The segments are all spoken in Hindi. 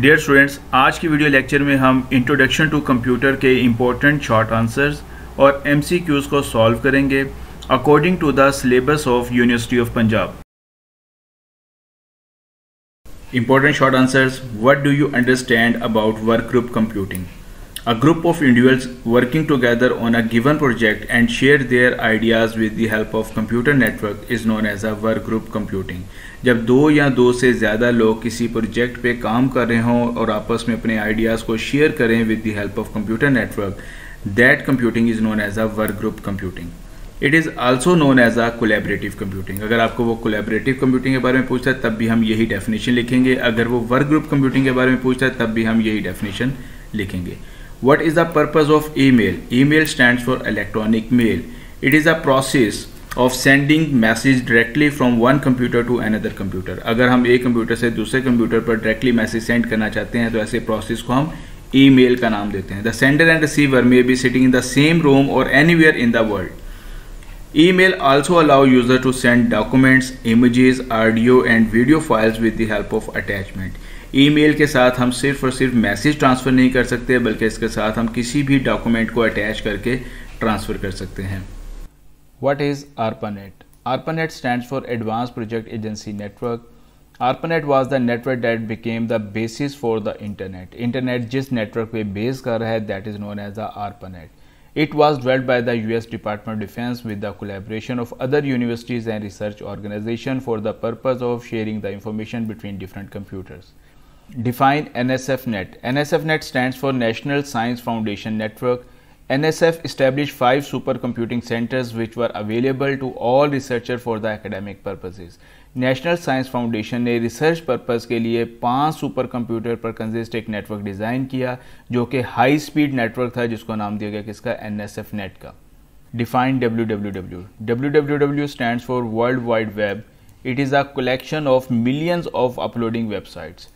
डियर स्टूडेंट्स आज की वीडियो लेक्चर में हम इंट्रोडक्शन टू कंप्यूटर के इम्पोर्टेंट शॉर्ट आंसर्स और एम को सॉल्व करेंगे according to the syllabus of university of Punjab important short answers what do you understand about work group computing a group of individuals working together on a given project and share their ideas with the help of computer network is known as a work group computing जब दो या दो से ज़्यादा लोग किसी प्रोजेक्ट पे काम कर रहे हों और आपस में अपने आइडियाज़ को शेयर करें with the help of computer network that computing is known as a work group computing it is also known as a collaborative computing अगर आपको वो कोलेबरेटिव कंप्यूटिंग के बारे में पूछता है तब भी हम यही डेफिनेशन लिखेंगे अगर वो वर्क ग्रुप कंप्यूटिंग के बारे में पूछता है तब भी हम यही डेफिनेशन लिखेंगे What is the purpose of email? Email stands for electronic mail. It is a process of sending message directly from one computer to another computer. अगर हम एक computer से दूसरे computer पर directly message send करना चाहते हैं तो ऐसे process को हम email का The sender and receiver may be sitting in the same room or anywhere in the world. Email also allow user to send documents, images, audio and video files with the help of attachment. Email के साथ हम सिर्फ और सिर्फ मैसेज ट्रांसफ़र नहीं कर सकते बल्कि इसके साथ हम किसी भी डॉक्यूमेंट को अटैच करके ट्रांसफ़र कर सकते हैं what is ARPANET ARPANET stand for advance project agency network ARPANET was the network that became the basis for the internet internet जिस नेटवर्क पे बेस कर रहा है that is known as the ARPANET it was developed by the U S department of defence with the collaboration of other universities and research organization for the purpose of sharing the information between different computers define NSFNet. NSFNet stands for National Science Foundation Network. NSF established five supercomputing centers which were available to all researchers for the academic purposes. National science foundation ने रिसर्च पर्पस के लिए पांच सुपर कंप्यूटर पर कंजिस्ट एक नेटवर्क डिज़ाइन किया जो कि हाई स्पीड नेटवर्क था जिसको नाम दिया गया किसका एन नेट e का define W W W W W W stand for world wide web it is a collection of millions of uploading websites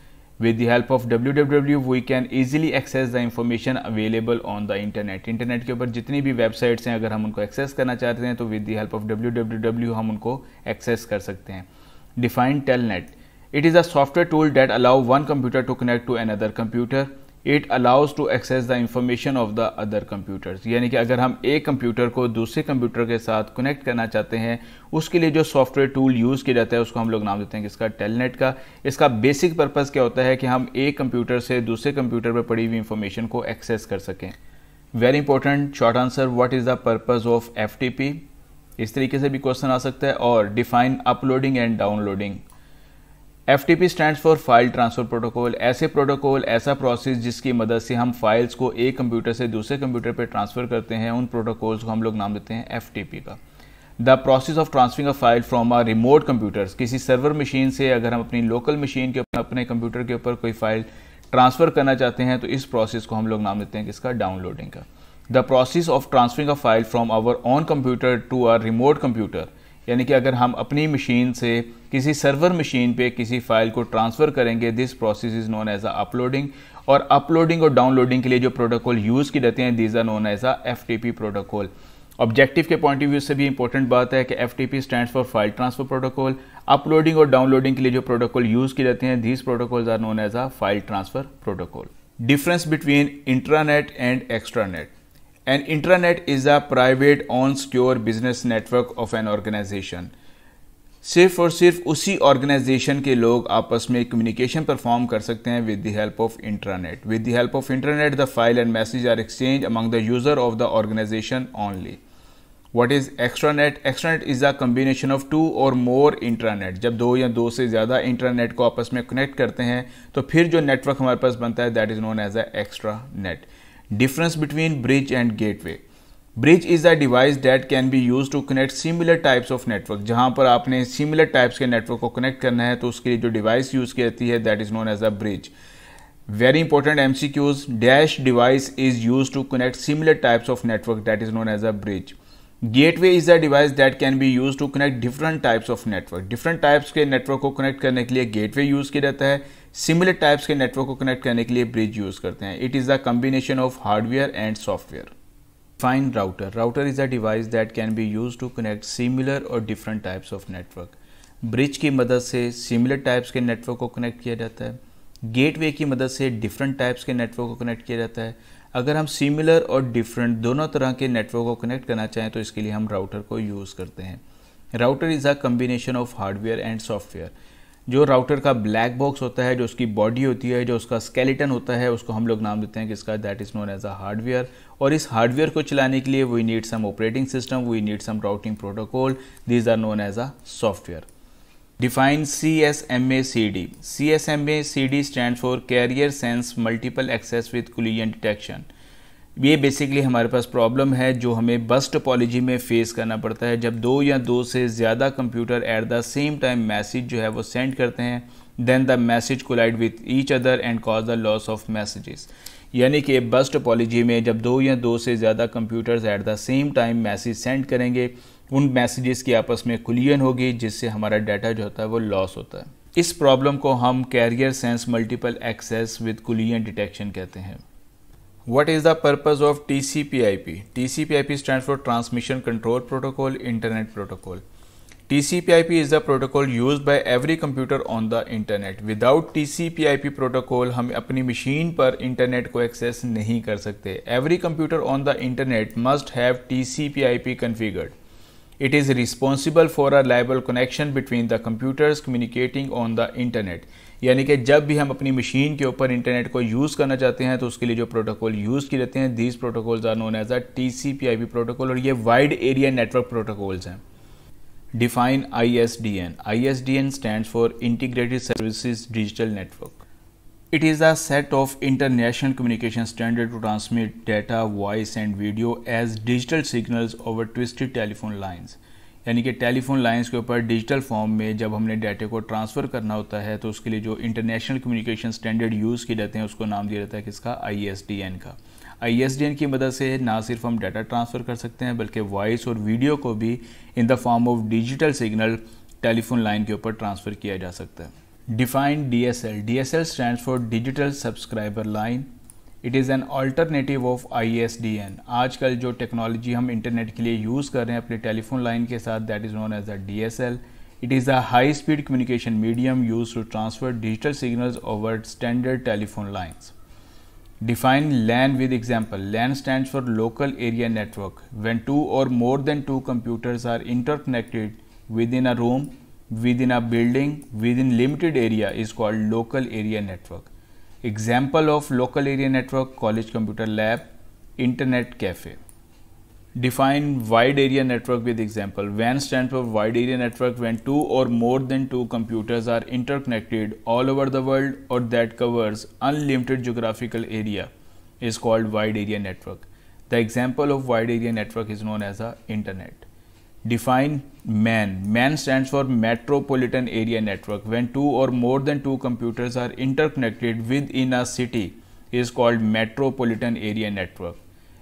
With the help of www we can easily access the information available on the internet. Internet के ऊपर जितनी भी वेबसाइट्स हैं अगर हम उनको एक्सेस करना चाहते हैं तो with the help of www हम उनको एक्सेस कर सकते हैं define telnet it is a software tool that allow one computer to connect to another computer it allows to access the information of the other computers यानी कि अगर हम एक कंप्यूटर को दूसरे कंप्यूटर के साथ कनेक्ट करना चाहते हैं उसके लिए जो सॉफ्टवेयर टूल यूज़ किया जाता है उसको हम लोग नाम देते हैं किसका टेलनेट का इसका बेसिक पर्पज़ क्या होता है कि हम एक कंप्यूटर से दूसरे कंप्यूटर पर पड़ी हुई इंफॉर्मेशन को एक्सेस कर सकें very important short answer what is the purpose of F इस तरीके से भी क्वेश्चन आ सकता है और define uploading and downloading F T P stand for file transfer protocol ऐसे प्रोटोकॉल ऐसा प्रोसेस जिसकी मदद से हम फाइल्स को एक कंप्यूटर से दूसरे कंप्यूटर पर ट्रांसफर करते हैं उन प्रोटोकॉल्स को हम लोग नाम देते हैं एफ टी पी का the process of transferring a file from a remote computers किसी सर्वर मशीन से अगर हम अपनी लोकल मशीन के ऊपर अपने कंप्यूटर के ऊपर कोई फाइल ट्रांसफ़र करना चाहते हैं तो इस प्रोसेस को हम लोग नाम देते हैं किसका डाउनलोडिंग का the process of transferring a file from our own computer to our remote computer यानी कि अगर हम अपनी मशीन से किसी सर्वर मशीन पे किसी फाइल को ट्रांसफ़र करेंगे this process is known as a uploading और अपलोडिंग और डाउनलोडिंग के लिए जो प्रोटोकॉल यूज़ की जाते हैं these are known as a F protocol objective के पॉइंट ऑफ व्यू से भी इंपॉर्टेंट बात है कि F T P stand for file transfer protocol uploading और डाउनलोडिंग के लिए जो प्रोटोकॉल यूज़ किए जाते हैं these protocols are known as a file transfer protocol difference between intranet and extranet and internet is a private and secure business network of an organization सिर्फ और सिर्फ उसी ऑर्गेनाइजेशन के लोग आपस में कम्युनिकेशन परफॉर्म कर सकते हैं with the help of internet with the help of internet the file and message are exchange among the user of the organization only what is extranet extranet is the combination of two or more internet जब दो या दो से ज़्यादा इंटरनेट को आपस में कनेक्ट करते हैं तो फिर जो नेटवर्क हमारे पास बनता है that is known as a extranet difference between bridge and gateway bridge is a device that can be use to connect similar types of network जहां पर आपने सिमिलर टाइप्स के नेटवर्क को कनेक्ट करना है तो उसके लिए जो डिवाइस यूज़ की जाती है that is known as a bridge very important M C Qs dash device is use to connect similar types of network that is known as a bridge gateway is a device that can be use to connect different types of network different types के नेटवर्क को कनेक्ट करने के लिए गेट वे यूज़ किया जाता है सिमिलर टाइप्स के नेटवर्क को कनेक्ट करने के लिए ब्रिज यूज करते हैं it is the combination of hardware and software fine router router is a device that can be use to connect similar or different types of network bridge की मदद से सिमिलर टाइप्स के नेटवर्क को कनेक्ट किया जाता है गेटवे की मदद से डिफरेंट टाइप्स के नेटवर्क को कनेक्ट किया जाता है अगर हम सिमिलर और डिफरेंट दोनों तरह के नेटवर्क को कनेक्ट करना चाहें तो इसके लिए हम राउटर को यूज़ करते हैं router is a combination of hardware and software जो राउटर का ब्लैक बॉक्स होता है जो उसकी बॉडी होती है जो उसका स्केलेटन होता है उसको हम लोग नाम देते हैं किसका that is known as a hardware और इस हार्डवेयर को चलाने के लिए we need some operating system we need some routing protocol these are known as a software define C C C S S M M A D A C D stand for carrier sense multiple access with collision detection ये बेसिकली हमारे पास प्रॉब्लम है जो हमें बस टोपोलॉजी में फेस करना पड़ता है जब दो या दो से ज़्यादा computer at the same time message जो है वो सेंड करते हैं then the message collide with each other and cause the loss of messages यानी कि बस टोपोलॉजी में जब दो या दो से ज़्यादा computers at the same time message send करेंगे उन मैसेजेस की आपस में कुलियन होगी जिससे हमारा डाटा जो होता है वो लॉस होता है इस प्रॉब्लम को हम carrier sense multiple access with collision detection कहते हैं What is the purpose of TCP/IP? TCP/IP stands for Transmission Control Protocol Internet Protocol. TCP/IP is the protocol used by every computer on the internet. Without TCP/IP protocol हम अपनी मशीन पर इंटरनेट को एक्सेस नहीं कर सकते every computer on the internet must have TCP/IP configured. It is responsible for a reliable connection between the computers communicating on the internet. यानी कि जब भी हम अपनी मशीन के ऊपर इंटरनेट को यूज़ करना चाहते हैं तो उसके लिए जो प्रोटोकॉल यूज़ किए जाते हैं these protocols are known as a T C P I P protocol और ये वाइड एरिया नेटवर्क प्रोटोकॉल्स हैं define I S D N I S D N stand for integrated services digital network it is a set of international communication standard to transmit data voice and video as digital signals over twisted telephone lines यानी कि टेलीफोन लाइंस के ऊपर डिजिटल फॉर्म में जब हमने डाटे को ट्रांसफ़र करना होता है तो उसके लिए जो इंटरनेशनल कम्युनिकेशन स्टैंडर्ड यूज़ किए जाते हैं उसको नाम दिया जाता है किसका आई का आई की मदद से ना सिर्फ हम डाटा ट्रांसफ़र कर सकते हैं बल्कि वॉइस और वीडियो को भी in the form of digital signal telephone line के ऊपर ट्रांसफ़र किया जा सकता है defined D S L D S L stand for digital subscriber line It is an alternative of ISDN. I S D N आजकल जो टेक्नोलॉजी हम इंटरनेट के लिए यूज़ known as हैं अपने It is a high speed communication medium used to transfer digital signals over standard telephone lines. Define LAN with example. LAN stands for local area network. When two or more than two computers are interconnected within a room, within a building, within limited area is called local area network. Example of local area network, college computer lab, internet cafe. Define wide area network with example. WAN stands for wide area network when two or more than two computers are interconnected all over the world or that covers unlimited geographical area is called wide area network. The example of wide area network is known as a internet. Define MAN. MAN stands for Metropolitan Area Network. When two or more than two computers are interconnected within a city is called Metropolitan Area Network.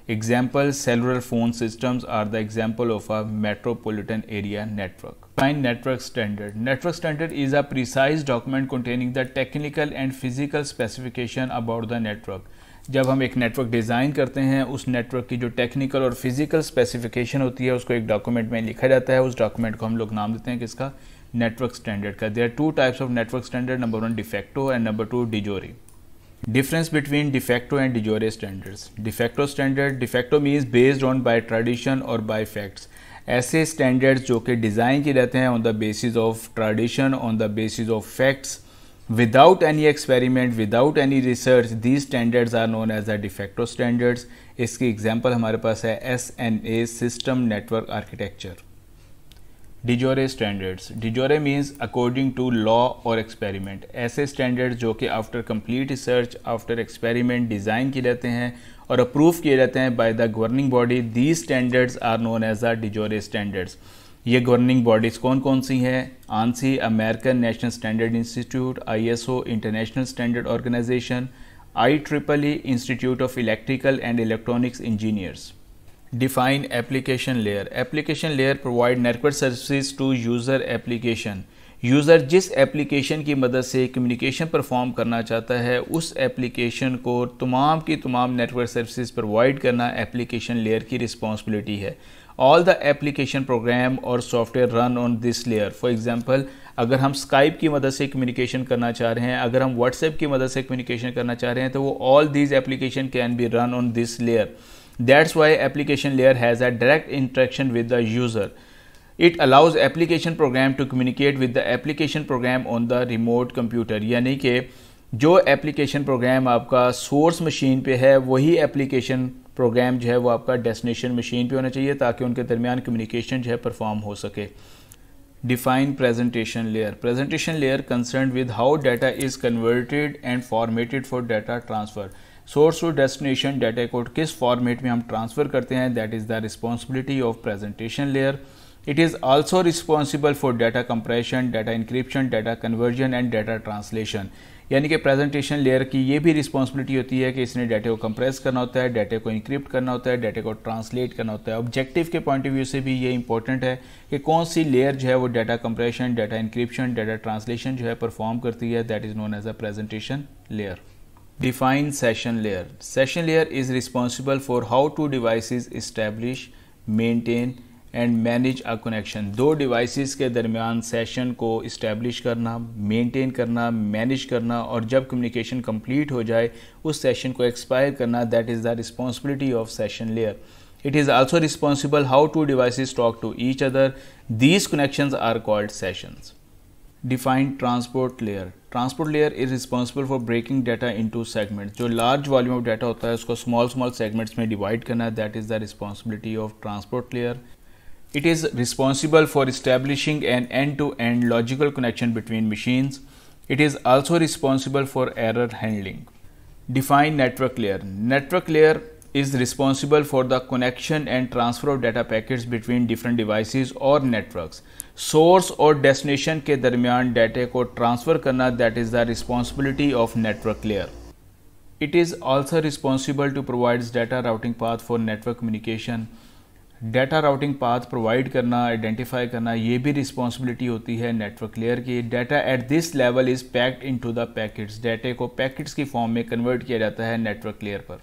Example cellular phone systems are the example of a metropolitan area network. Define network standard. Network standard is a precise document containing the technical and physical specification about the network. जब हम एक नेटवर्क डिज़ाइन करते हैं उस नेटवर्क की जो टेक्निकल और फिजिकल स्पेसिफिकेशन होती है उसको एक डॉक्यूमेंट में लिखा जाता है उस डॉक्यूमेंट को हम लोग नाम देते हैं किसका नेटवर्क स्टैंडर्ड का they are two types of network standard number one de facto and number two de jure difference between de facto and de jure standards de facto standard de facto means based on by tradition और बाई फैक्ट्स ऐसे स्टैंडर्ड्स जो कि डिज़ाइन किए जाते हैं on the basis of tradition on the basis of facts without any experiment without any research these standards are known as a de facto standards इसकी एग्जाम्पल हमारे पास है S N A system network architecture de jure standards de jure means according to law और एक्सपेरिमेंट ऐसे स्टैंडर्ड्स जो कि after complete research after experiment design किए जाते हैं और अप्रूव किए जाते हैं by the governing body these standards are known as a de jure standards ये गवर्निंग बॉडीज़ कौन कौन सी हैं ANSI American National Standard Institute ISO International Standard Organization I triple E Institute of Electrical and electronics Engineers define application layer application layer provide network services to user application user जिस एप्लीकेशन की मदद से कम्युनिकेशन परफॉर्म करना चाहता है उस एप्लीकेशन को तमाम की तमाम नेटवर्क सर्विसेज प्रोवाइड करना एप्लीकेशन लेयर की रिस्पॉन्सिबिलिटी है ऑल द एप्लीकेशन प्रोग्राम और software run on this layer for example अगर हम स्काइप की मदद से कम्युनिकेशन करना चाह रहे हैं अगर हम व्हाट्सएप की मदद से कम्युनिकेशन करना चाह रहे हैं तो वो all these application can be run on this layer that's why application layer has a direct interaction with the user it allows application program to communicate with the application program on the remote computer यानी कि जो एप्लीकेशन प्रोग्राम आपका सोर्स मशीन पे है वही एप्लीकेशन प्रोग्राम जो है वो आपका डेस्टिनेशन मशीन पे होना चाहिए ताकि उनके दरमियान कम्युनिकेशन जो है परफॉर्म हो सके define presentation layer presentation layer concern with how data is converted and formatted for data transfer source to destination data को किस फॉर्मेट में हम ट्रांसफ़र करते हैं that is the responsibility of presentation layer it is also responsible for data compression data encryption data conversion and data translation यानी कि प्रेजेंटेशन लेयर की ये भी रिस्पॉन्सिबिलिटी होती है कि इसने डाटे को कंप्रेस करना होता है डाटे को इंक्रिप्ट करना होता है डाटे को ट्रांसलेट करना होता है ऑब्जेक्टिव के पॉइंट ऑफ व्यू से भी ये इंपॉर्टेंट है कि कौन सी लेयर जो है वो data compression data encryption data translation जो है परफॉर्म करती है that is known as a presentation layer define session layer session layer is responsible for how two device establish maintain and manage a connection दो डिवाइसेस के दरमियान सेशन को इस्टेब्लिश करना मेंटेन करना मैनेज करना और जब कम्युनिकेशन कंप्लीट हो जाए उस सेशन को एक्सपायर करना that is the responsibility of session layer it is also responsible how two devices talk to each other these connections are called session defined transport layer transport layer is responsible for breaking data to segment जो लार्ज वॉल्यूम ऑफ डाटा होता है उसको स्मॉल स्मॉल सेगमेंट्स में डिवाइड करना that is the responsibility of transport layer It is responsible for establishing an end-to-end -end logical connection between machines. It is also responsible for error handling. Define network layer. Network layer is responsible for the connection and transfer of data packets between different devices or networks. Source or destination ke दरमियान data ko transfer karna, that is the responsibility of network layer. It is also responsible to responsible data routing path for network communication. Data routing path provide करना आइडेंटिफाई करना ये भी रिस्पॉन्सिबिलिटी होती है नेटवर्क लेयर की data at this level is packed into the packets data को पैकेट्स की फॉर्म में कन्वर्ट किया जाता है नेटवर्क लेयर पर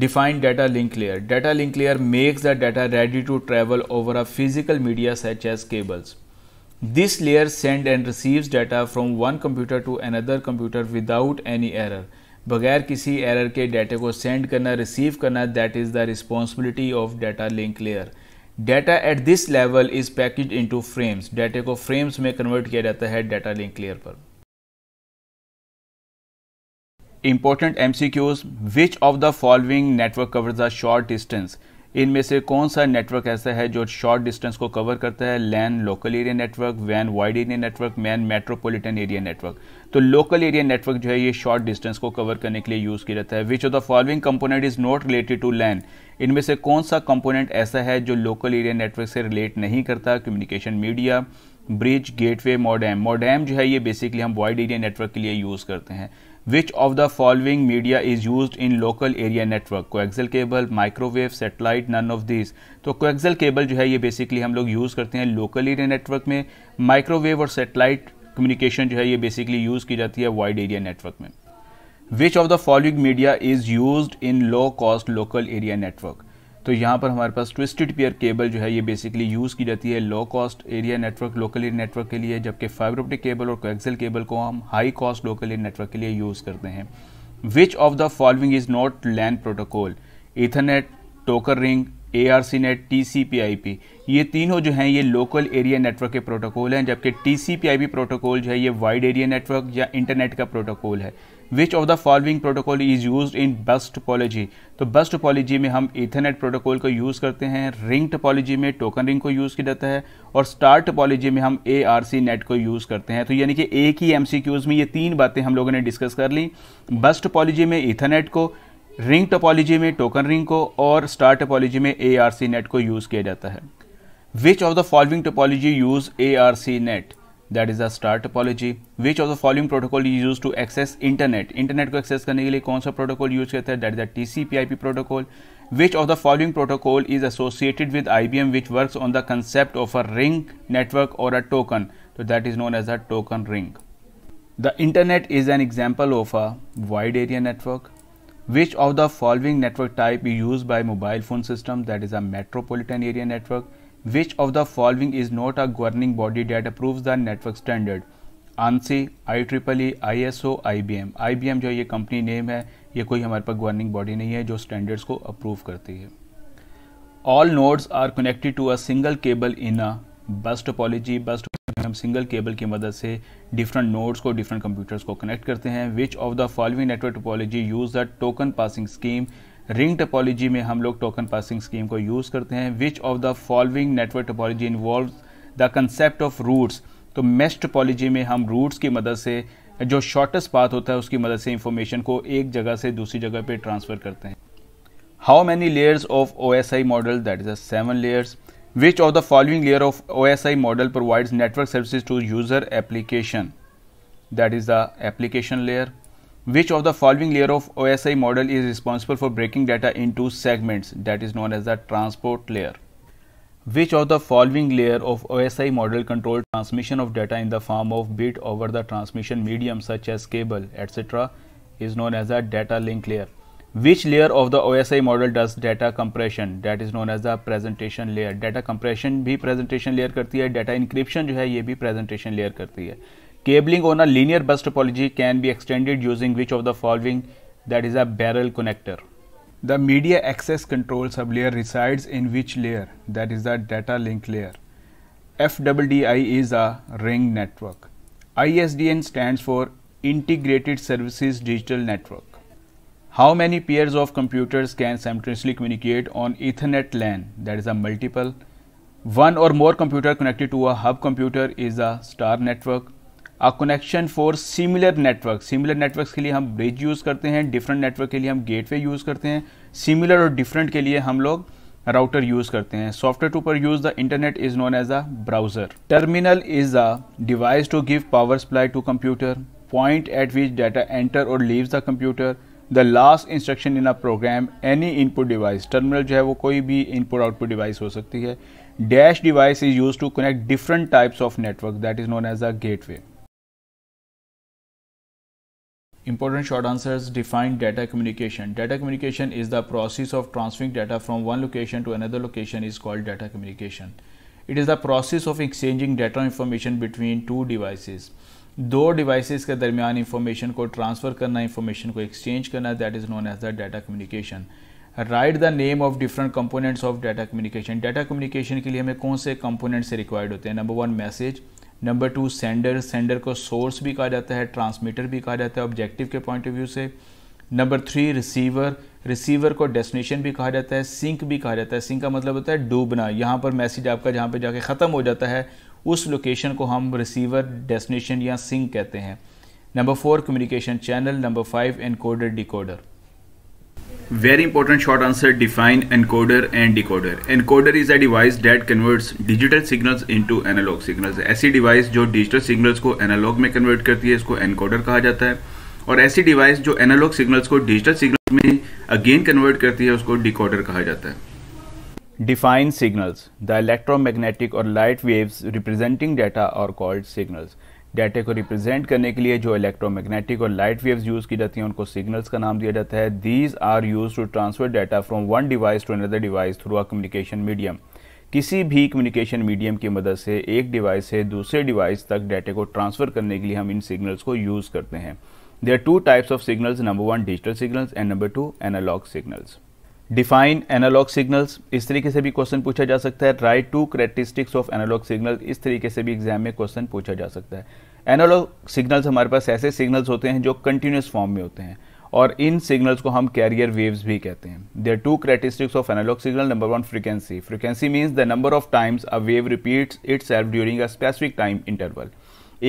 define data link layer data link layer makes the data ready to travel over a physical media such as cables this layer send and receive data from one computer to another computer without any error बगैर किसी एरर के डाटा को सेंड करना रिसीव करना that is the responsibility of data link layer data at this level is package into frames data को फ्रेम्स में कन्वर्ट किया जाता है डाटा लिंक लेयर पर important MCQs which of the following network cover the short distance इनमें से कौन सा नेटवर्क ऐसा है जो शॉर्ट डिस्टेंस को कवर करता है लैन लोकल एरिया नेटवर्क वैन wide area network MAN metropolitan area network तो लोकल एरिया नेटवर्क जो है ये शॉर्ट डिस्टेंस को कवर करने के लिए यूज़ किया जाता है which of the following component is not related to LAN इनमें से कौन सा कंपोनेंट ऐसा है जो लोकल एरिया नेटवर्क से रिलेट नहीं करता communication media bridge gateway modem modem जो है ये बेसिकली हम वाइड एरिया नेटवर्क के लिए यूज़ करते हैं which of the following media is use in local area network coaxial cable microwave satellite none of this तो कोएक्सल केबल जो है ये बेसिकली हम लोग यूज़ करते हैं लोकल एरिया नेटवर्क में माइक्रोवेव और सेटेलाइट कम्युनिकेशन जो है ये बेसिकली यूज़ की जाती है वाइड एरिया नेटवर्क में which of the following media is use in low cost local area network तो यहाँ पर हमारे पास ट्विस्टेड पेयर केबल जो है ये बेसिकली यूज़ की जाती है low cost area network local area network के लिए जबकि फाइबर ऑप्टिक केबल और कोएक्सल केबल को हम high cost local area network के लिए यूज़ करते हैं which of the following is not LAN protocol ethernet token ring A R C net T C P I P ये तीनों जो हैं ये लोकल एरिया नेटवर्क के प्रोटोकॉल हैं जबकि T C P I P protocol जो है ये वाइड एरिया नेटवर्क या इंटरनेट का प्रोटोकॉल है which of the following protocol is use in bus topology तो बस टोपोलॉजी में हम इथरनेट प्रोटोकॉल को यूज़ करते हैं रिंग टोपोलॉजी में टोकन रिंग को यूज़ किया जाता है और स्टार टोपोलॉजी में हम ए आर सी नेट को यूज़ करते हैं तो यानी कि एक ही एम सी क्यूज़ में ये तीन बातें हम लोगों ने डिस्कस कर ली बस टोपोलॉजी में इथरनेट को रिंग टोपोलॉजी में टोकन रिंग को और स्टार टोपोलॉजी में ए आर सी नेट को यूज़ किया जाता है which of the following topology use A R C net That is a star topology. Which of the following protocol is used to access internet? Internet को access करने के लिए कौन सा protocol यूज करता है That is the TCP/IP protocol. which of the following protocol is associated with IBM which works on the concept of a ring network or a token so that is known as a token ring the internet is an example of a wide area network which of the following network type is used by mobile phone system that is a metropolitan area network Which of the following is not a governing body that approves the network standard? ANSI, IEEE, ISO, IBM. IBM जो ये कंपनी नेम है ये कोई हमारे पास गवर्निंग बॉडी नहीं है जो स्टैंडर्ड्स को अप्रूव करती है all nodes are connected to a single cable in a bus topology बस हम सिंगल केबल की मदद से डिफरेंट नोड्स को डिफरेंट कंप्यूटर्स को कनेक्ट करते हैं which of the following network topology use the token passing scheme ring topology में हम लोग टोकन पासिंग स्कीम को यूज़ करते हैं which of the following network topology involve the concept of routes तो मेस्ट टपोलॉजी में हम रूट्स की मदद से जो शॉर्टेस्ट पाथ होता है उसकी मदद से इंफॉर्मेशन को एक जगह से दूसरी जगह पे ट्रांसफ़र करते हैं how many layers of O S I model that is a seven layers which of the following layer of O S I model provides network services to user application that is the application layer Which of the following layer of OSI model is responsible for breaking data into segments that is known as the transport layer? Which of the following layer of OSI model control transmission of data in the form of bit over the transmission medium such as cable etc is known as the data link layer. Which layer of the OSI model does data compression that is known as the presentation layer. Data compression भी presentation layer करती है data encryption जो है ये भी presentation layer करती है Cabling on a linear bus topology can be extended using which of the following that is a barrel connector. The media access control sublayer resides in which layer that is the data link layer. FWDI is a ring network. ISDN stands for Integrated Services Digital Network. How many pairs of computers can simultaneously communicate on Ethernet LAN that is a multiple? One or more computer connected to a hub computer is a star network a connection for similar network similar network के लिए हम ब्रिज यूज़ करते हैं डिफरेंट नेटवर्क के लिए हम गेटवे यूज़ करते हैं सिमिलर और डिफरेंट के लिए हम लोग राउटर यूज़ करते हैं सॉफ्टवेयर टू पर use the internet is known as a browser terminal is a device to give power supply to computer point at which data enter और leaves the computer the last instruction in a program any input device terminal जो है वो कोई भी इनपुट आउटपुट डिवाइस हो सकती है dash device is use to connect different types of network that is known as a gateway Important short answers define data communication. Data communication is the process of transferring data from one location to another location is called data communication. It is the process of exchanging data information between two devices. दो डिवाइसेस के दरमियान इंफॉर्मेशन को ट्रांसफ़र करना इंफॉर्मेशन को एक्सचेंज करना that is known as the data communication write the name of different components of data communication data communication के लिए हमें कौन से कंपोनेंट्स रिक्वायर्ड होते हैं number one message number two sender sender को सोर्स भी कहा जाता है ट्रांसमीटर भी कहा जाता है ऑब्जेक्टिव के पॉइंट ऑफ व्यू से नंबर थ्री रिसीवर रिसीवर को डेस्टिनेशन भी कहा जाता है सिंक भी कहा जाता है सिंक का मतलब होता है डूबना यहाँ पर मैसेज आपका जहाँ पर जाके ख़त्म हो जाता है उस लोकेशन को हम रिसीवर डेस्टिनेशन या सिंक कहते हैं number four communication channel number five encoder decoder very important short answer define encoder and decoder encoder is a device that converts digital signals into analog signals ऐसी डिवाइस जो डिजिटल सिग्नल्स को एनालॉग में कन्वर्ट करती है इसको एनकोडर कहा जाता है और ऐसी डिवाइस जो एनालॉग सिग्नल्स को डिजिटल सिग्नल में अगेन कन्वर्ट करती है उसको डिकोडर कहा जाता है डिफाइन सिग्नल्स द इलेक्ट्रोमैग्नेटिक और लाइट वेव्स रिप्रेजेंटिंग डेटा और कॉल्ड सिग्नल्स डाटे को रिप्रेजेंट करने के लिए जो इलेक्ट्रोमैग्नेटिक और लाइट वेव्स यूज़ की जाती हैं उनको सिग्नल्स का नाम दिया जाता है these are use to transfer data from one device to another device through a communication medium किसी भी कम्युनिकेशन मीडियम की मदद से एक डिवाइस से दूसरे डिवाइस तक डाटे को ट्रांसफ़र करने के लिए हम इन सिग्नल्स को यूज़ करते हैं there two types of signals number one digital signals and number two analog signals define analog signals इस तरीके से भी क्वेश्चन पूछा जा सकता है write two characteristics of analog signal इस तरीके से भी एग्जाम में क्वेश्चन पूछा जा सकता है एनालॉग सिग्नल्स हमारे पास ऐसे सिग्नल्स होते हैं जो कंटिन्यूस फॉर्म में होते हैं और इन सिग्नल्स को हम कैरियर वेव्स भी कहते हैं there two characteristics of analog signal number one frequency frequency means the number of times a wave repeats itself during a specific time interval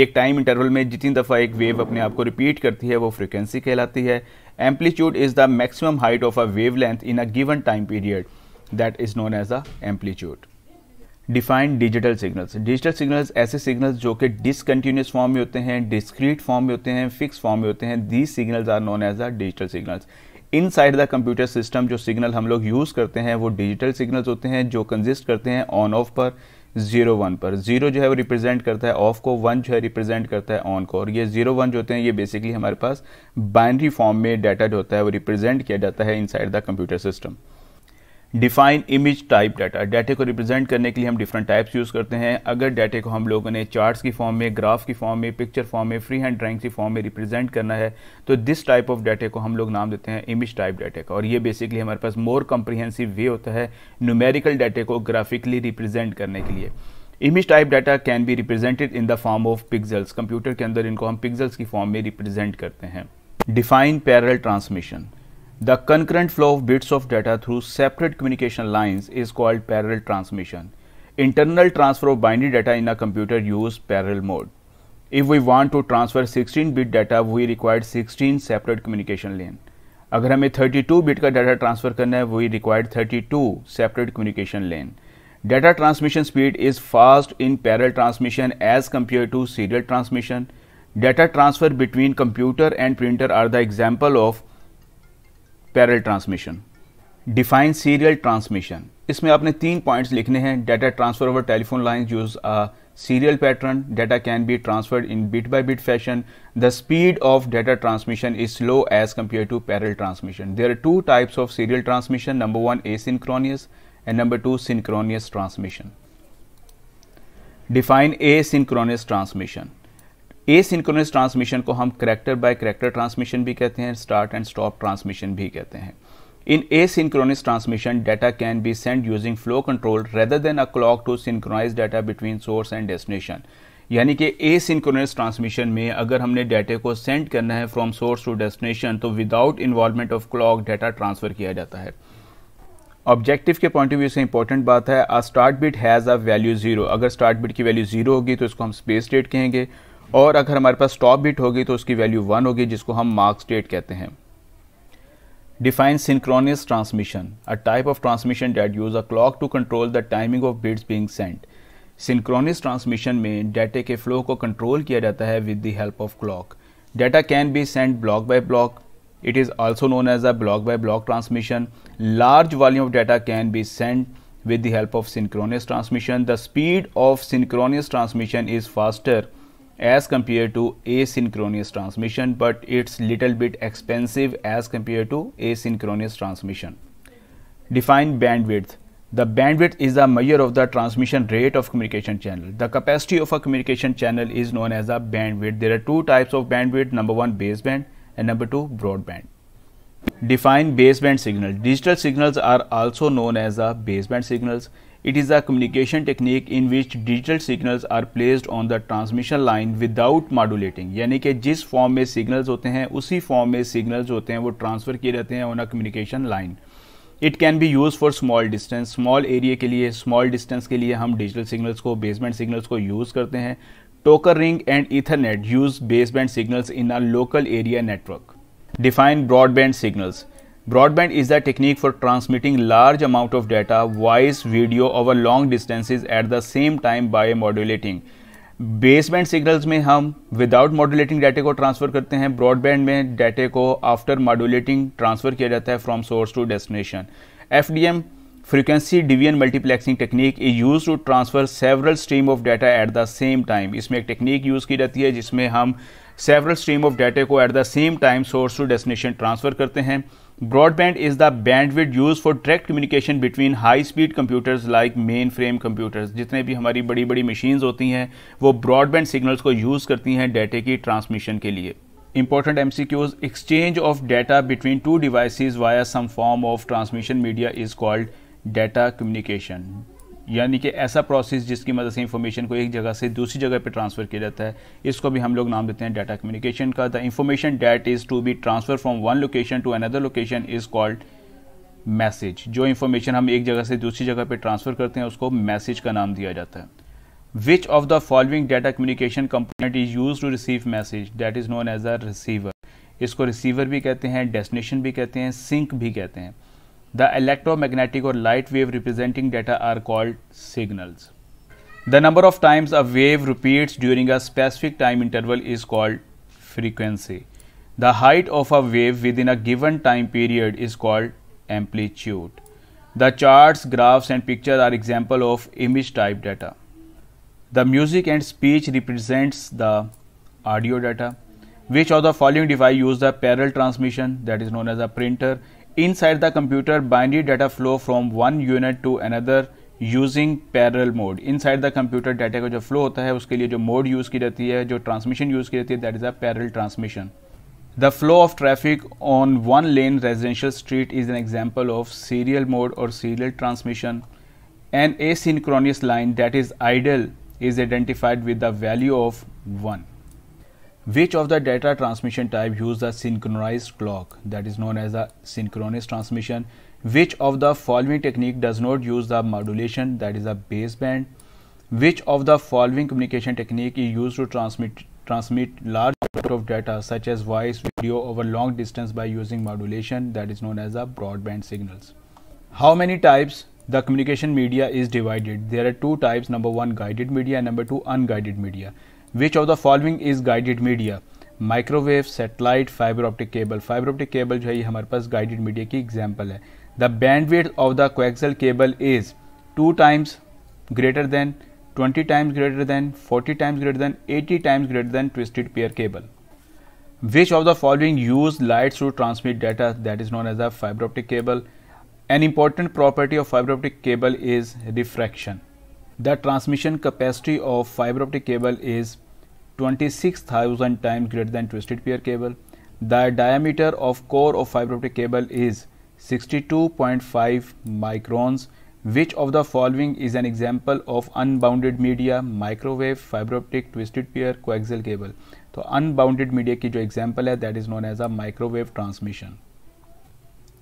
एक टाइम इंटरवल में जितनी दफ़ा एक वेव अपने आप को रिपीट करती है वो फ्रीक्वेंसी कहलाती है is the maximum height of a wavelength in a given time period that is known as the amplitude defined digital signals digital signals ऐसे सिग्नल्स जो कि डिसकंटिन्यूस फॉर्म में होते हैं डिस्क्रीट फॉर्म में होते हैं फिक्स फॉर्म में होते हैं these signals are known as a digital signals inside the computer system जो सिग्नल हम लोग यूज़ करते हैं वो डिजिटल सिग्नल्स होते हैं जो कंजिस्ट करते हैं ऑन ऑफ पर जीरो वन पर जीरो जो है वो रिप्रेजेंट करता है ऑफ को वन जो है रिप्रेजेंट करता है ऑन को और ये जीरो वन जो होते हैं ये बेसिकली हमारे पास बाइनरी फॉर्म में डाटा जो होता है वो रिप्रेजेंट किया जाता है inside the computer system define image type data डाटे को रिप्रेजेंट करने के लिए हम डिफरेंट टाइप्स यूज़ करते हैं अगर डाटे को हम लोगों ने चार्ट्स की फॉर्म में ग्राफ की फॉर्म में पिक्चर फॉर्म में फ्री हैंड ड्राइंग की फॉर्म में रिप्रेजेंट करना है तो दिस टाइप ऑफ डाटे को हम लोग नाम देते हैं इमेज टाइप डाटे का और ये बेसिकली हमारे पास मोर कम्प्रीहेंसिव वे होता है न्यूमेरिकल डाटे को ग्राफिकली रिप्रेजेंट करने के लिए image type data can be represented in the form of pixels computer के अंदर इनको हम पिक्जल्स की फॉर्म में रिप्रेजेंट करते हैं define parallel transmission The concurrent flow of bits of data through separate communication lines is called parallel transmission. Internal transfer of binary data in a computer use parallel mode. If we want to transfer 16-bit data, we require 16 separate communication lanes. If we want to transfer 32-bit transfer, we require 32 separate communication lanes. Data transmission speed is fast in parallel transmission as compared to serial transmission. Data transfer between computer and printer are the example of parallel transmission define serial transmission इसमें आपने तीन पॉइंट्स लिखने हैं data transfer over telephone line use a serial pattern data can be transferred in bit by bit fashion the speed of data transmission is slow as compare to parallel transmission there are two types of serial transmission number one asynchronous and number two synchronous transmission define asynchronous transmission synchronous transmission को हम करेक्टर बाय करेक्टर ट्रांसमिशन भी कहते हैं स्टार्ट एंड स्टॉप ट्रांसमिशन भी कहते हैं asynchronous transmission data can be send using flow control rather than a clock to synchronize data between source and destination यानी कि सिंक्रोनस ट्रांसमिशन में अगर हमने डाटे को सेंड करना है फ्रॉम सोर्स टू डेस्टिनेशन तो without involvement of clock data transfer किया जाता है ऑब्जेक्टिव के पॉइंट ऑफ व्यू से इंपॉर्टेंट बात है a start bit has a value zero अगर स्टार्ट बिट की वैल्यू जीरो होगी तो इसको हम स्पेस डेट कहेंगे और अगर हमारे पास स्टॉप बिट होगी तो उसकी वैल्यू वन होगी जिसको हम मार्क्स स्टेट कहते हैं define synchronous transmission a type of transmission that use a clock to control the timing of bits being sent synchronous transmission में डाटे के फ्लो को कंट्रोल किया जाता है with the help of clock data can be send block by block it is also known as a block by block transmission large volume of data can be send with the help of synchronous transmission the speed of synchronous transmission is faster as compared to asynchronous transmission but it's little bit expensive as compared to asynchronous transmission. Define bandwidth. The bandwidth is the measure of the transmission rate of communication channel. The capacity of a communication channel is known as a bandwidth. There are two types of bandwidth, number one baseband and number two broadband. Define baseband signal. Digital signals are also known as the baseband signals. It is a communication technique in which digital signals are placed on the transmission line without modulating यानी कि जिस फॉर्म में सिग्नल्स होते हैं उसी फॉर्म में सिग्नल्स होते हैं वो ट्रांसफ़र किए जाते हैं on a communication line it can be use for small distance small area के लिए स्मॉल डिस्टेंस के लिए हम डिजिटल सिग्नल्स को बेसमेंट सिग्नल्स को यूज़ करते हैं token ring and ethernet use baseband signals in a local area network define broadband signals broadband is the technique for transmitting large amount of data voice video over long distances at the same time by modulating baseband signals में हम विदाउट मॉड्यूलेटिंग डाटे को ट्रांसफर करते हैं ब्रॉडबैंड में डाटे को आफ्टर मॉड्यूलेटिंग ट्रांसफर किया जाता है from source to destination F D M frequency division multiplexing technique is use to transfer several stream of data at the same time इसमें एक टेक्निक यूज की जाती है जिसमें हम सेवरल स्ट्रीम ऑफ डाटे को at the same time source to destination transfer करते हैं is the band bandwidth use for direct communication between high speed computers like mainframe computers जितने भी हमारी बड़ी बड़ी मशीन्स होती हैं वो ब्रॉडबैंड सिग्नल्स को यूज़ करती हैं डेटे की ट्रांसमिशन के लिए important M C Qs exchange of data between two devices via some form of transmission media is called data communication यानी कि ऐसा प्रोसेस जिसकी मदद से इंफॉर्मेशन को एक जगह से दूसरी जगह पर ट्रांसफ़र किया जाता है इसको भी हम लोग नाम देते हैं डाटा कम्युनिकेशन का the information that is to be transfer from one location to another location is called message जो इंफॉर्मेशन हम एक जगह से दूसरी जगह पर ट्रांसफ़र करते हैं उसको मैसेज का नाम दिया जाता है which of the following data communication component is use to receive message that is known as a receiver इसको रिसीवर भी कहते हैं डेस्टिनेशन भी कहते हैं सिंक भी कहते हैं The electromagnetic or light wave representing data are called signals. The number of times a wave repeats during a specific time interval is called frequency. The height of a wave within a given time period is called amplitude. The charts, graphs and pictures are example of image type data. The music and speech represents the audio data. Which of the following device use the parallel transmission that is known as a printer Inside the computer, binary data flow from one unit to another using parallel mode inside the computer data का जो फ्लो होता है उसके लिए जो मोड यूज़ की जाती है जो ट्रांसमिशन यूज़ की जाती है that is a parallel transmission the flow of traffic on one lane residential street is an example of serial mode और serial transmission an asynchronous line that is idle is identified with the value of one Which of the data transmission type use the synchronized clock that is known as the synchronous transmission? Which of the following technique does not use the modulation that is a baseband? Which of the following communication technique is used to transmit transmit large amount of data such as voice, video over long distance by using modulation that is known as a broadband signals? How many types the communication media is divided? There are two types, number one guided media and number two unguided media. Which of the following is guided media? Microwave, satellite, fiber optic cable. Fiber optic cable, जो है ये हमारे guided media, मीडिया की example the the bandwidth of the coaxial cable is two times 20 times greater than 40 times greater than 80 times greater than twisted pair cable which of the following use lights to transmit data that is known as a fiber optic cable an important property of fiber optic cable is refraction the transmission capacity of fiber optic cable is 26,000 times greater than twisted pair cable. The diameter of core of fiber optic cable is 62.5 microns. Which of the following is an example of unbounded media microwave fiber optic twisted pair coaxial cable? So, unbounded media ki jo example hai that is known as a microwave transmission.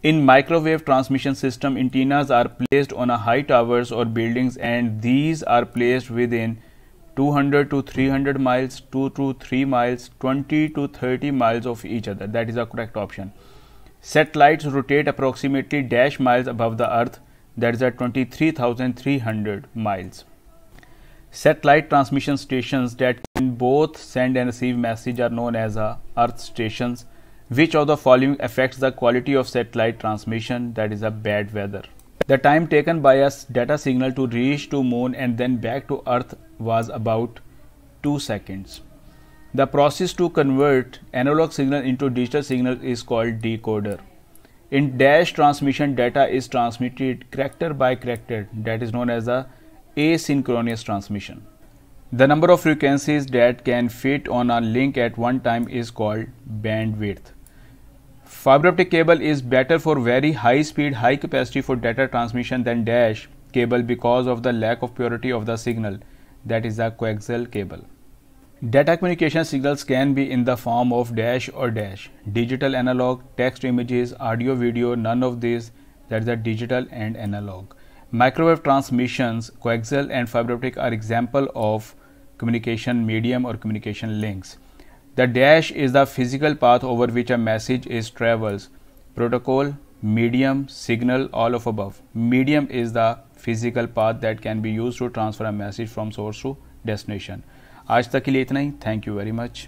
In microwave transmission system, antennas are placed on high towers or buildings and these are placed within 200 to 300 miles, 2 to 3 miles, 20 to 30 miles of each other. That is a correct option. Satellites rotate approximately dash miles above the earth. That is at 23,300 miles. Satellite transmission stations that can both send and receive message are known as uh, earth stations. Which of the following affects the quality of satellite transmission that is a bad weather? The time taken by a data signal to reach to moon and then back to earth was about 2 seconds. The process to convert analog signal into digital signal is called decoder. In dash transmission data is transmitted character by character that is known as a asynchronous transmission. The number of frequencies that can fit on a link at one time is called bandwidth. Fiber optic cable is better for very high speed, high capacity for data transmission than dash cable because of the lack of purity of the signal that is the coaxial cable. Data communication signals can be in the form of dash or dash, digital analog, text images, audio video, none of these that is the digital and analog. Microwave transmissions, coaxial and fiber optic are example of communication medium or communication links. The dash is the physical path over which a message is travels. Protocol, medium, signal, all of above. Medium is the physical path that can be used to transfer a message from source to destination. आज तक के लिए इतना ही थैंक यू वेरी मच